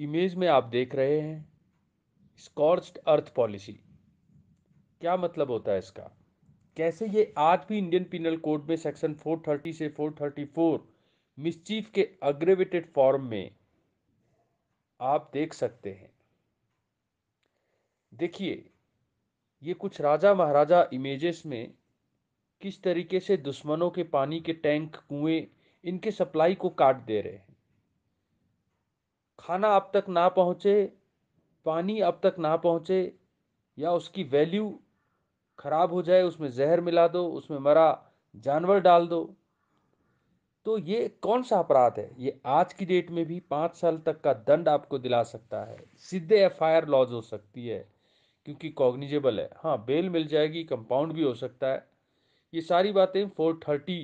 image में आप देख रहे हैं स्कॉर्च्ड अर्थ पॉलिसी क्या मतलब होता है इसका कैसे ये आज भी इंडियन पिनल कोड में सेक्शन 430 से 434 मिसचीफ के अग्रेवेटेड फॉर्म में आप देख सकते हैं देखिए ये कुछ राजा महाराजा इमेजेस में किस तरीके से दुश्मनों के पानी के टैंक कुएं इनके सप्लाई को काट दे रहे हैं खाना अब तक ना पहुँचे पानी अब तक ना पहुँचे या उसकी वैल्यू खराब हो जाए उसमें जहर मिला दो उसमें मरा जानवर डाल दो तो ये कौन सा अपराध है ये आज की डेट में भी पाँच साल तक का दंड आपको दिला सकता है सीधे एफ आई आर लॉज हो सकती है क्योंकि कॉग्निजेबल है हाँ बेल मिल जाएगी कंपाउंड भी हो सकता है ये सारी बातें four thirty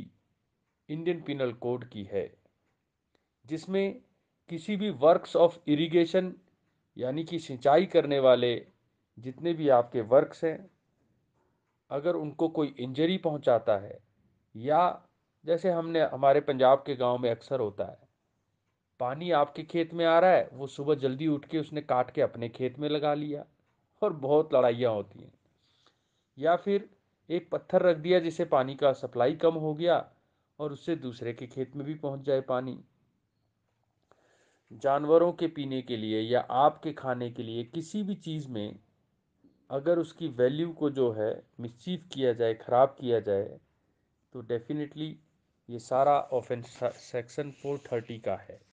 Indian penal code की है जिसमें किसी भी वर्क्स ऑफ इरिगेशन यानी कि सिंचाई करने वाले जितने भी आपके वर्क्स हैं अगर उनको कोई इंजरी पहुंचाता है या जैसे हमने हमारे पंजाब के गांव में अक्सर होता है पानी आपके खेत में आ रहा है वो सुबह जल्दी उठ के उसने काट के अपने खेत में लगा लिया और बहुत लड़ाइयाँ होती हैं या फिर एक पत्थर रख दिया जिससे पानी का सप्लाई कम हो गया और उससे दूसरे के खेत में भी पहुंच जाए पानी जानवरों के पीने के लिए या आपके खाने के लिए किसी भी चीज़ में अगर उसकी वैल्यू को जो है मिसचीव किया जाए ख़राब किया जाए तो डेफिनेटली ये सारा ऑफेंस सेक्शन 430 का है